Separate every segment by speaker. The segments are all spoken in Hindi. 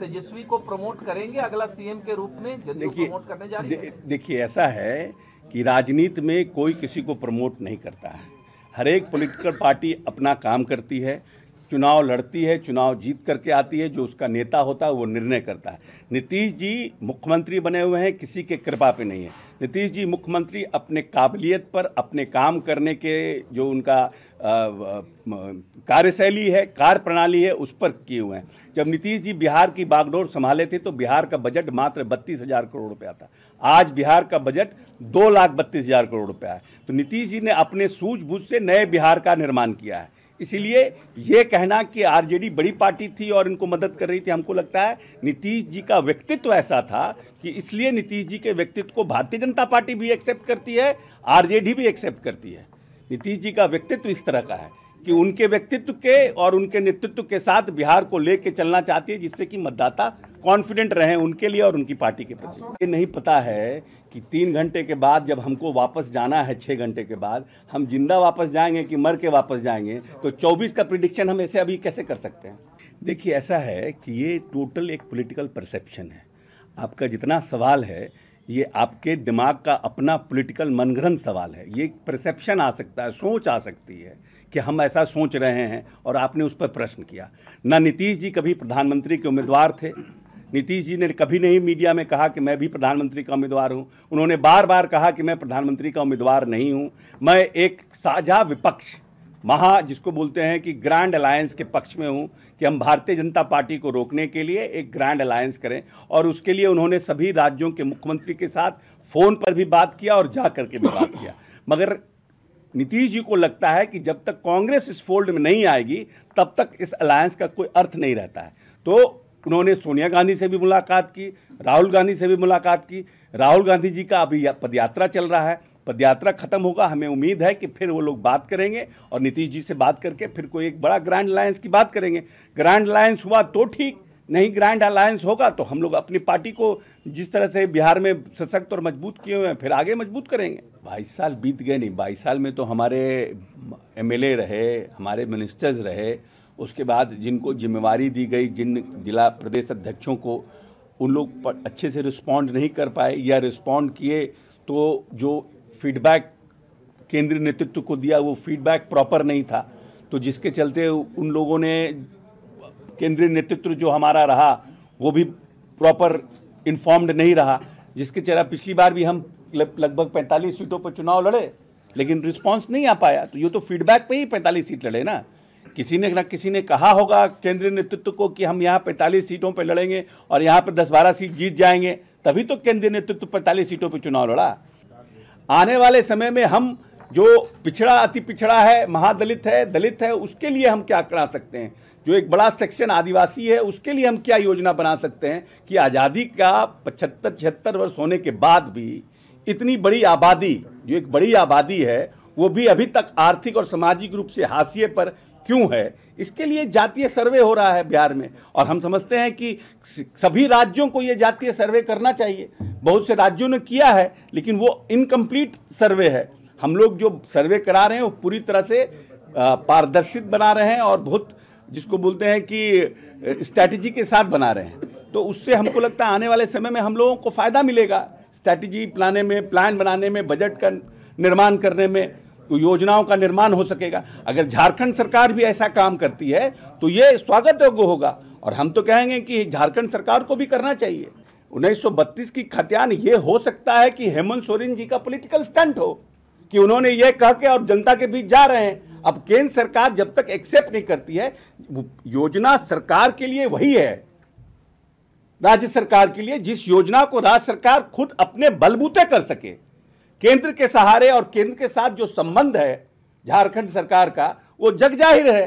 Speaker 1: तेजस्वी को प्रमोट करेंगे अगला सीएम के रूप में देखिए करने जा रही दे, देखिए ऐसा है कि राजनीति में कोई किसी को प्रमोट नहीं करता है हर एक पॉलिटिकल पार्टी अपना काम करती है चुनाव लड़ती है चुनाव जीत करके आती है जो उसका नेता होता है वो निर्णय करता है नीतीश जी मुख्यमंत्री बने हुए हैं किसी के कृपा पे नहीं है नीतीश जी मुख्यमंत्री अपने काबिलियत पर अपने काम करने के जो उनका कार्यशैली है कार्य प्रणाली है उस पर किए हुए हैं जब नीतीश जी बिहार की बागडोर संभाले थे तो बिहार का बजट मात्र बत्तीस हज़ार करोड़ रुपया था आज बिहार का बजट दो लाख बत्तीस हज़ार करोड़ रुपया है तो नीतीश जी ने अपने सूझबूझ से नए बिहार का निर्माण किया है इसीलिए ये कहना कि आरजेडी बड़ी पार्टी थी और इनको मदद कर रही थी हमको लगता है नीतीश जी का व्यक्तित्व ऐसा था कि इसलिए नीतीश जी के व्यक्तित्व को भारतीय जनता पार्टी भी एक्सेप्ट करती है आरजेडी भी एक्सेप्ट करती है नीतीश जी का व्यक्तित्व इस तरह का है कि उनके व्यक्तित्व के और उनके नेतृत्व के साथ बिहार को लेके चलना चाहती है जिससे कि मतदाता कॉन्फिडेंट रहे उनके लिए और उनकी पार्टी के प्रति ये नहीं पता है कि तीन घंटे के बाद जब हमको वापस जाना है छः घंटे के बाद हम जिंदा वापस जाएंगे कि मर के वापस जाएंगे तो 24 का प्रिडिक्शन हम ऐसे अभी कैसे कर सकते हैं देखिए ऐसा है कि ये टोटल एक पॉलिटिकल परसेप्शन है आपका जितना सवाल है ये आपके दिमाग का अपना पॉलिटिकल मनगढ़ सवाल है ये परसेप्शन आ सकता है सोच आ सकती है कि हम ऐसा सोच रहे हैं और आपने उस पर प्रश्न किया ना नीतीश जी कभी प्रधानमंत्री के उम्मीदवार थे नीतीश जी ने कभी नहीं मीडिया में कहा कि मैं भी प्रधानमंत्री का उम्मीदवार हूं उन्होंने बार बार कहा कि मैं प्रधानमंत्री का उम्मीदवार नहीं हूं मैं एक साझा विपक्ष महा जिसको बोलते हैं कि ग्रैंड अलायंस के पक्ष में हूं कि हम भारतीय जनता पार्टी को रोकने के लिए एक ग्रैंड अलायंस करें और उसके लिए उन्होंने सभी राज्यों के मुख्यमंत्री के साथ फ़ोन पर भी बात किया और जा करके भी बात किया मगर नीतीश जी को लगता है कि जब तक कांग्रेस इस फोल्ड में नहीं आएगी तब तक इस अलायंस का कोई अर्थ नहीं रहता है तो उन्होंने सोनिया गांधी से भी मुलाकात की राहुल गांधी से भी मुलाकात की राहुल गांधी जी का अभी पदयात्रा चल रहा है पदयात्रा खत्म होगा हमें उम्मीद है कि फिर वो लोग बात करेंगे और नीतीश जी से बात करके फिर कोई एक बड़ा ग्रैंड अलायंस की बात करेंगे ग्रैंड अलायंस हुआ तो ठीक नहीं ग्रैंड अलायंस होगा तो हम लोग अपनी पार्टी को जिस तरह से बिहार में सशक्त और मजबूत किए हुए हैं फिर आगे मजबूत करेंगे बाईस साल बीत गए नहीं बाईस साल में तो हमारे एम रहे हमारे मिनिस्टर्स रहे उसके बाद जिनको जिम्मेवारी दी गई जिन जिला प्रदेश अध्यक्षों को उन लोग अच्छे से रिस्पॉन्ड नहीं कर पाए या रिस्पॉन्ड किए तो जो फीडबैक केंद्रीय नेतृत्व को दिया वो फीडबैक प्रॉपर नहीं था तो जिसके चलते उन लोगों ने केंद्रीय नेतृत्व जो हमारा रहा वो भी प्रॉपर इन्फॉर्म्ड नहीं रहा जिसके चला पिछली बार भी हम लगभग 45 सीटों पर चुनाव लड़े लेकिन रिस्पांस नहीं आ पाया तो ये तो फीडबैक पे ही 45 सीट लड़े ना किसी ने ना किसी ने कहा होगा केंद्रीय नेतृत्व को कि हम यहाँ पैंतालीस सीटों पर लड़ेंगे और यहाँ पर दस बारह सीट जीत जाएंगे तभी तो केंद्रीय नेतृत्व पैंतालीस सीटों पर चुनाव लड़ा आने वाले समय में हम जो पिछड़ा अति पिछड़ा है महादलित है दलित है उसके लिए हम क्या करा सकते हैं जो एक बड़ा सेक्शन आदिवासी है उसके लिए हम क्या योजना बना सकते हैं कि आज़ादी का पचहत्तर छिहत्तर वर्ष होने के बाद भी इतनी बड़ी आबादी जो एक बड़ी आबादी है वो भी अभी तक आर्थिक और सामाजिक रूप से हाशिए पर क्यों है इसके लिए जातीय सर्वे हो रहा है बिहार में और हम समझते हैं कि सभी राज्यों को ये जातीय सर्वे करना चाहिए बहुत से राज्यों ने किया है लेकिन वो इनकम्प्लीट सर्वे है हम लोग जो सर्वे करा रहे हैं वो पूरी तरह से पारदर्शित बना रहे हैं और बहुत जिसको बोलते हैं कि स्ट्रैटेजी के साथ बना रहे हैं तो उससे हमको लगता है आने वाले समय में हम लोगों को फ़ायदा मिलेगा स्ट्रैटेजी प्लाने में प्लान बनाने में बजट का निर्माण करने में योजनाओं का निर्माण हो सकेगा अगर झारखंड सरकार भी ऐसा काम करती है तो ये स्वागत योग्य होगा और हम तो कहेंगे कि झारखंड सरकार को भी करना चाहिए 1932 की खतियान ये हो सकता है कि हेमंत सोरेन जी का पॉलिटिकल स्टंट हो कि उन्होंने ये कह के और जनता के बीच जा रहे हैं अब केंद्र सरकार जब तक एक्सेप्ट नहीं करती है योजना सरकार के लिए वही है राज्य सरकार के लिए जिस योजना को राज्य सरकार खुद अपने बलबूते कर सके केंद्र के सहारे और केंद्र के साथ जो संबंध है झारखंड सरकार का वो जग जाहिर है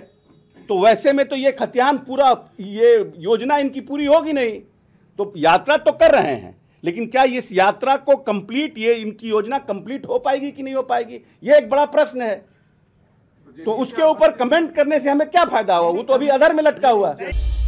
Speaker 1: तो वैसे में तो ये खतियान पूरा ये योजना इनकी पूरी होगी नहीं तो यात्रा तो कर रहे हैं लेकिन क्या इस यात्रा को कंप्लीट ये इनकी योजना कंप्लीट हो पाएगी कि नहीं हो पाएगी ये एक बड़ा प्रश्न है तो उसके ऊपर कमेंट करने से हमें क्या फायदा हुआ वो तो अभी अधर में लटका हुआ है